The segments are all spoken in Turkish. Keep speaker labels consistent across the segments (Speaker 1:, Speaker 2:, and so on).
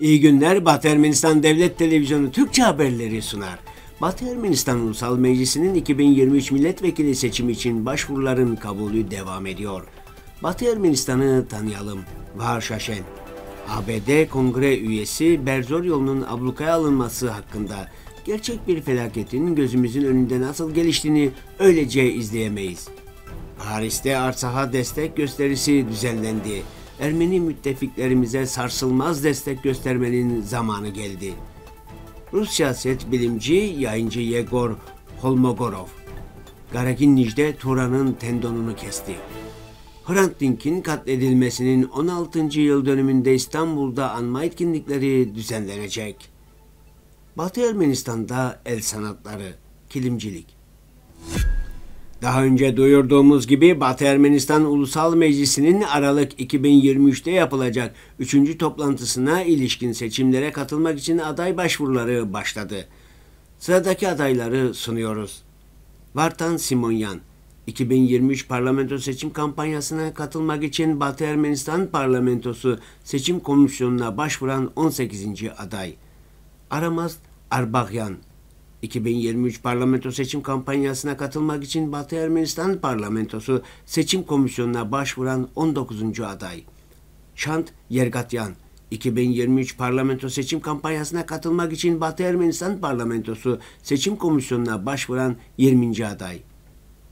Speaker 1: İyi günler Batı Ermenistan Devlet Televizyonu Türkçe haberleri sunar. Batı Ermenistan Ulusal Meclisi'nin 2023 milletvekili seçimi için başvuruların kabulü devam ediyor. Batı Ermenistan'ı tanıyalım. Bahar Şaşen. ABD Kongre üyesi Berzor yolunun ablukaya alınması hakkında gerçek bir felaketin gözümüzün önünde nasıl geliştiğini öylece izleyemeyiz. Paris'te Arsah'a destek gösterisi düzenlendi. Ermeni müttefiklerimize sarsılmaz destek göstermenin zamanı geldi. Rus siyaset bilimci yayıncı Yegor Holmogorov, Garaginlij'de Turan'ın tendonunu kesti. Hrant Dink'in katledilmesinin 16. yıl dönümünde İstanbul'da anma etkinlikleri düzenlenecek. Batı Ermenistan'da el sanatları, kilimcilik, daha önce duyurduğumuz gibi Batı Ermenistan Ulusal Meclisi'nin Aralık 2023'te yapılacak 3. toplantısına ilişkin seçimlere katılmak için aday başvuruları başladı. Sıradaki adayları sunuyoruz. Vartan Simonyan 2023 parlamento seçim kampanyasına katılmak için Batı Ermenistan Parlamentosu Seçim Komisyonu'na başvuran 18. aday. Aramaz Arbakyan 2023 parlamento seçim kampanyasına katılmak için Batı Ermenistan parlamentosu seçim komisyonuna başvuran 19. aday. Çant Yergatyan, 2023 parlamento seçim kampanyasına katılmak için Batı Ermenistan parlamentosu seçim komisyonuna başvuran 20. aday.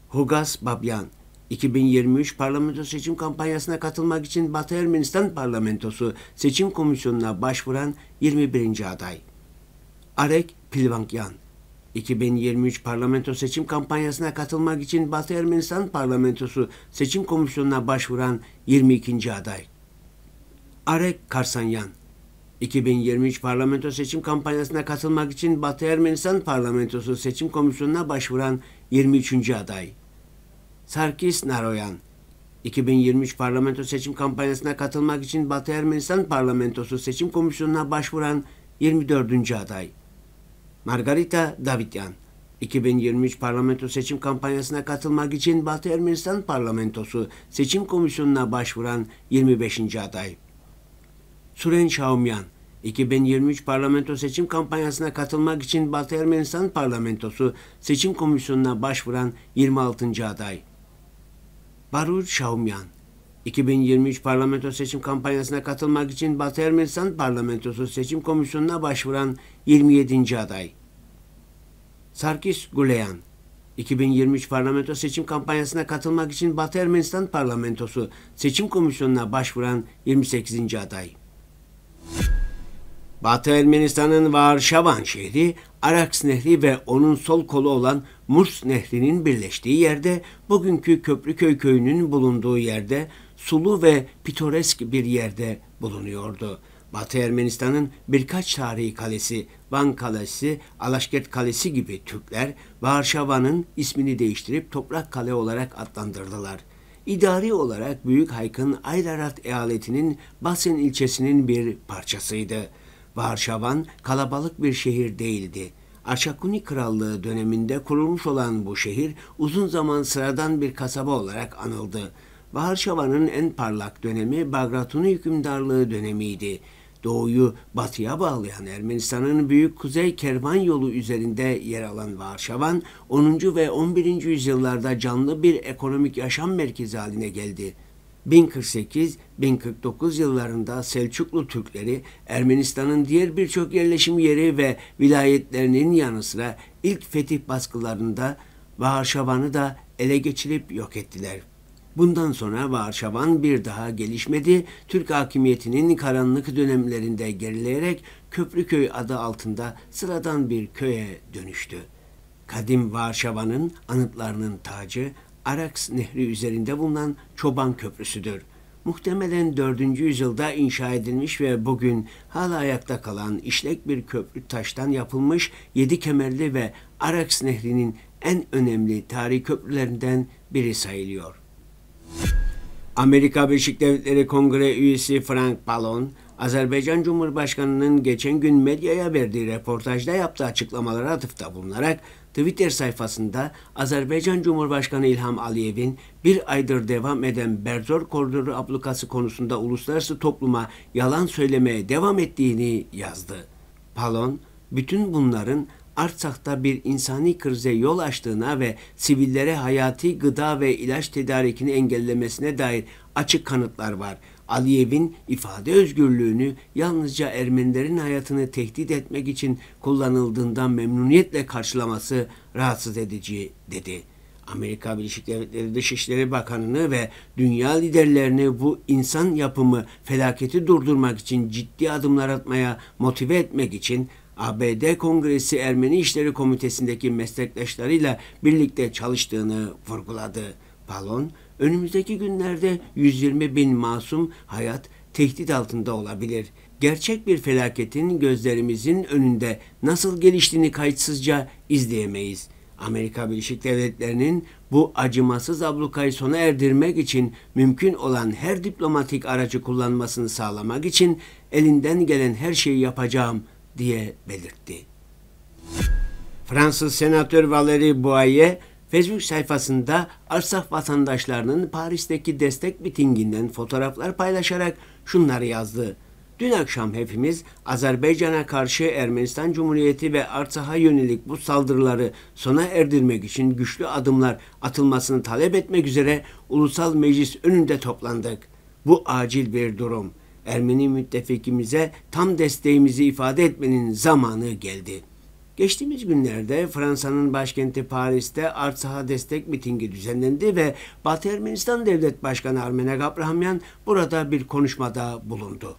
Speaker 1: Hugas Babyan, 2023 parlamento seçim kampanyasına katılmak için Batı Ermenistan parlamentosu seçim komisyonuna başvuran 21. aday. Arek Pilvankyan, 2023 parlamento seçim kampanyasına katılmak için Batı Ermenistan parlamentosu seçim komisyonuna başvuran 22. aday. Arek Karsanyan 2023 parlamento seçim kampanyasına katılmak için Batı Ermenistan parlamentosu seçim komisyonuna başvuran 23. aday. Sarkis Naroyan 2023 parlamento seçim kampanyasına katılmak için Batı Ermenistan parlamentosu seçim komisyonuna başvuran 24. aday. Margarita Davityan, 2023 parlamento seçim kampanyasına katılmak için Batı Ermenistan parlamentosu seçim komisyonuna başvuran 25. aday. Suren Şaumyan 2023 parlamento seçim kampanyasına katılmak için Batı Ermenistan parlamentosu seçim komisyonuna başvuran 26. aday. Barur Şaumyan 2023 parlamento seçim kampanyasına katılmak için Batı Ermenistan parlamentosu seçim komisyonuna başvuran 27. aday. Sarkis Guleyan 2023 parlamento seçim kampanyasına katılmak için Batı Ermenistan parlamentosu seçim komisyonuna başvuran 28. aday. Batı Ermenistan'ın Varşavan şehri, Araks Nehri ve onun sol kolu olan Murs Nehri'nin birleştiği yerde, bugünkü Köprüköy köyünün bulunduğu yerde, sulu ve pitoresk bir yerde bulunuyordu. Batı Ermenistan'ın birkaç tarihi kalesi, Van Kalesi, Alaşkert Kalesi gibi Türkler, Varşava'nın ismini değiştirip Toprak Kale olarak adlandırdılar. İdari olarak Büyük Hayk'ın Aydarat eyaletinin Basen ilçesinin bir parçasıydı. Varşavan kalabalık bir şehir değildi. Arşakuni Krallığı döneminde kurulmuş olan bu şehir uzun zaman sıradan bir kasaba olarak anıldı. Varşava'nın en parlak dönemi Bagratuni hükümdarlığı dönemiydi doğuyu batıya bağlayan Ermenistan'ın büyük kuzey kervan yolu üzerinde yer alan Varşavan 10. ve 11. yüzyıllarda canlı bir ekonomik yaşam merkezi haline geldi. 1048-1049 yıllarında Selçuklu Türkleri Ermenistan'ın diğer birçok yerleşim yeri ve vilayetlerinin yanı sıra ilk fetih baskılarında Varşavan'ı da ele geçirip yok ettiler. Bundan sonra Varşavan bir daha gelişmedi. Türk hakimiyetinin karanlık dönemlerinde gerileyerek Köprüköy adı altında sıradan bir köye dönüştü. Kadim Varşava'nın anıtlarının tacı Araks Nehri üzerinde bulunan Çoban Köprüsü'dür. Muhtemelen 4. yüzyılda inşa edilmiş ve bugün hala ayakta kalan işlek bir köprü taştan yapılmış yedi kemerli ve Araks Nehri'nin en önemli tarihi köprülerinden biri sayılıyor. Amerika Birleşik Devletleri Kongre üyesi Frank Pallon, Azerbaycan Cumhurbaşkanı'nın geçen gün medyaya verdiği reportajda yaptığı açıklamalara atıfta bulunarak Twitter sayfasında Azerbaycan Cumhurbaşkanı İlham Aliyev'in bir aydır devam eden Berzor Koridoru ablukası konusunda uluslararası topluma yalan söylemeye devam ettiğini yazdı. Palon, bütün bunların Artsak'ta bir insani krize yol açtığına ve sivillere hayati gıda ve ilaç tedarikini engellemesine dair açık kanıtlar var. Aliyev'in ifade özgürlüğünü yalnızca Ermenilerin hayatını tehdit etmek için kullanıldığından memnuniyetle karşılaması rahatsız edici dedi. Amerika Birleşik Devletleri Dışişleri Bakanı'nı ve dünya liderlerini bu insan yapımı felaketi durdurmak için ciddi adımlar atmaya motive etmek için ABD Kongresi Ermeni İşleri Komitesi'ndeki meslektaşlarıyla birlikte çalıştığını vurguladı. Palon, önümüzdeki günlerde 120 bin masum hayat tehdit altında olabilir. Gerçek bir felaketin gözlerimizin önünde nasıl geliştiğini kayıtsızca izleyemeyiz. Amerika Birleşik Devletleri'nin bu acımasız ablukayı sona erdirmek için mümkün olan her diplomatik aracı kullanmasını sağlamak için elinden gelen her şeyi yapacağım.'' diye belirtti. Fransız senatör Valéry Boyer, Facebook sayfasında Arsaf vatandaşlarının Paris'teki destek mitinginden fotoğraflar paylaşarak şunları yazdı. Dün akşam hepimiz Azerbaycan'a karşı Ermenistan Cumhuriyeti ve Artsakh'a yönelik bu saldırıları sona erdirmek için güçlü adımlar atılmasını talep etmek üzere Ulusal Meclis önünde toplandık. Bu acil bir durum. Ermeni müttefikimize tam desteğimizi ifade etmenin zamanı geldi. Geçtiğimiz günlerde Fransa'nın başkenti Paris'te Artsaha destek mitingi düzenlendi ve Batı Ermenistan Devlet Başkanı Armenek Abrahamyan burada bir konuşmada bulundu.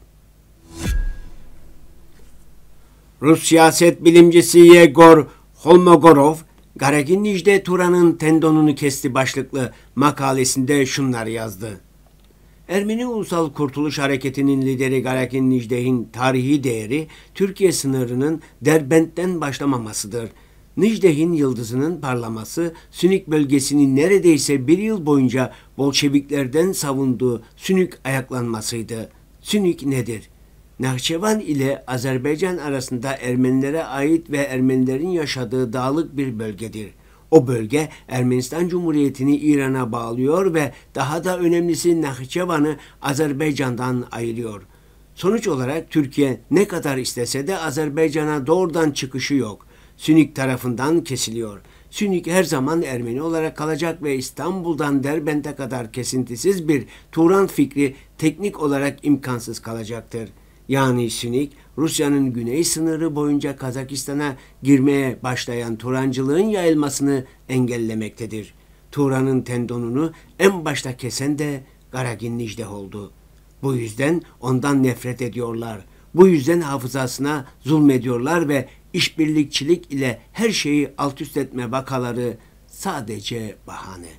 Speaker 1: Rus siyaset bilimcisi Yegor Holmogorov, Garegin Nijde Turan'ın tendonunu kesti başlıklı makalesinde şunlar yazdı. Ermeni Ulusal Kurtuluş Hareketi'nin lideri Galakin Nijdeh'in tarihi değeri Türkiye sınırının Derbent'ten başlamamasıdır. Nijdeh'in yıldızının parlaması Sünik bölgesini neredeyse bir yıl boyunca Bolşeviklerden savunduğu Sünik ayaklanmasıydı. Sünik nedir? Nahçıvan ile Azerbaycan arasında Ermenilere ait ve Ermenilerin yaşadığı dağlık bir bölgedir. O bölge Ermenistan Cumhuriyeti'ni İran'a bağlıyor ve daha da önemlisi Nahçıvan'ı Azerbaycan'dan ayırıyor. Sonuç olarak Türkiye ne kadar istese de Azerbaycan'a doğrudan çıkışı yok. Sünik tarafından kesiliyor. Sünik her zaman Ermeni olarak kalacak ve İstanbul'dan Derbent'e kadar kesintisiz bir Turan fikri teknik olarak imkansız kalacaktır. Yani Sünik Rusya'nın güney sınırı boyunca Kazakistan'a girmeye başlayan Turancılığın yayılmasını engellemektedir. Turan'ın tendonunu en başta kesen de Garagin Nijdeh oldu. Bu yüzden ondan nefret ediyorlar. Bu yüzden hafızasına zulmediyorlar ve işbirlikçilik ile her şeyi alt üst etme vakaları sadece bahane.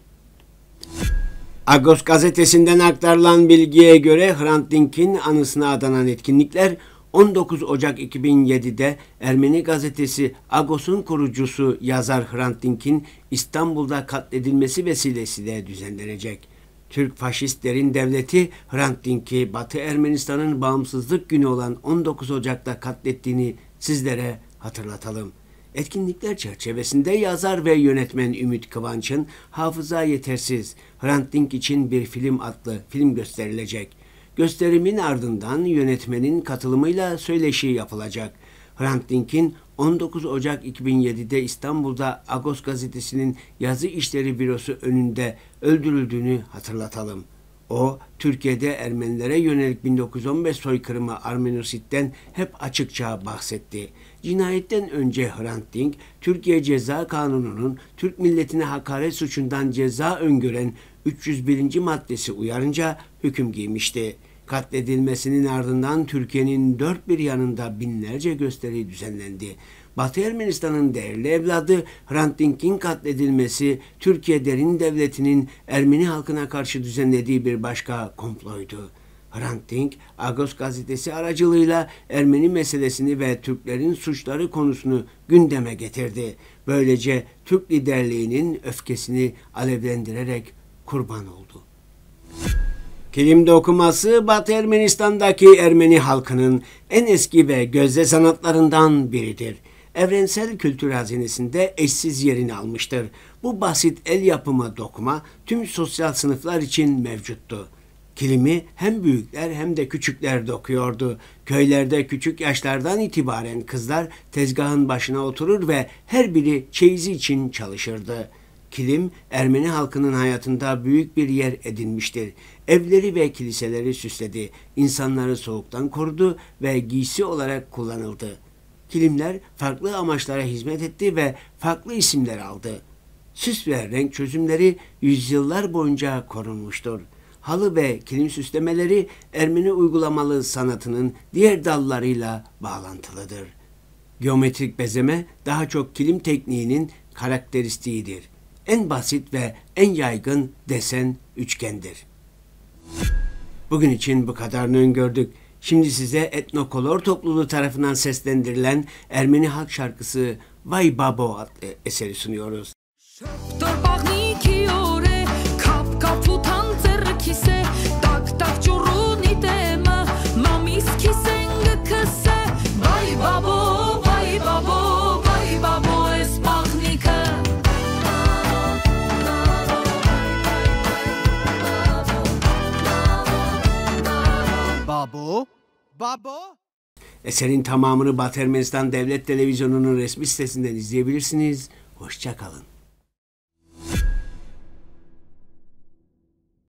Speaker 1: Agos gazetesinden aktarılan bilgiye göre Hrant Dink'in anısına adanan etkinlikler 19 Ocak 2007'de Ermeni gazetesi Agos'un kurucusu yazar Hrant Dink'in İstanbul'da katledilmesi vesilesiyle düzenlenecek. Türk faşistlerin devleti Hrant Dink'i Batı Ermenistan'ın bağımsızlık günü olan 19 Ocak'ta katlettiğini sizlere hatırlatalım. Etkinlikler çerçevesinde yazar ve yönetmen Ümit Kıvanç'ın Hafıza Yetersiz, Hrant Dink için bir film adlı film gösterilecek. Gösterimin ardından yönetmenin katılımıyla söyleşi yapılacak. Hrant Dink'in 19 Ocak 2007'de İstanbul'da Agos gazetesinin yazı işleri bürosu önünde öldürüldüğünü hatırlatalım. O, Türkiye'de Ermenilere yönelik 1915 soykırımı Armenosit'ten hep açıkça bahsetti. Cinayetten önce Hrant Dink, Türkiye Ceza Kanunu'nun Türk milletine hakaret suçundan ceza öngören 301. maddesi uyarınca hüküm giymişti. Katledilmesinin ardından Türkiye'nin dört bir yanında binlerce gösteri düzenlendi. Batı Ermenistan'ın değerli evladı Hrant Dink'in katledilmesi Türkiye derin devletinin Ermeni halkına karşı düzenlediği bir başka komploydu. Hrant Dink, Agos gazetesi aracılığıyla Ermeni meselesini ve Türklerin suçları konusunu gündeme getirdi. Böylece Türk liderliğinin öfkesini alevlendirerek kurban oldu. Kilimde okuması Batı Ermenistan'daki Ermeni halkının en eski ve gözde sanatlarından biridir. Evrensel kültür hazinesinde eşsiz yerini almıştır. Bu basit el yapımı dokuma tüm sosyal sınıflar için mevcuttu. Kilimi hem büyükler hem de küçükler dokuyordu. Köylerde küçük yaşlardan itibaren kızlar tezgahın başına oturur ve her biri çeyizi için çalışırdı.'' kilim Ermeni halkının hayatında büyük bir yer edinmiştir. Evleri ve kiliseleri süsledi, insanları soğuktan korudu ve giysi olarak kullanıldı. Kilimler farklı amaçlara hizmet etti ve farklı isimler aldı. Süs ve renk çözümleri yüzyıllar boyunca korunmuştur. Halı ve kilim süslemeleri Ermeni uygulamalı sanatının diğer dallarıyla bağlantılıdır. Geometrik bezeme daha çok kilim tekniğinin karakteristiğidir en basit ve en yaygın desen üçgendir. Bugün için bu kadarını öngördük. Şimdi size Etnokolor topluluğu tarafından seslendirilen Ermeni halk şarkısı Vay Babo adlı e- eseri sunuyoruz. Baba! Eserin tamamını Batermenistan Devlet Televizyonu'nun resmi sitesinden izleyebilirsiniz. Hoşçakalın.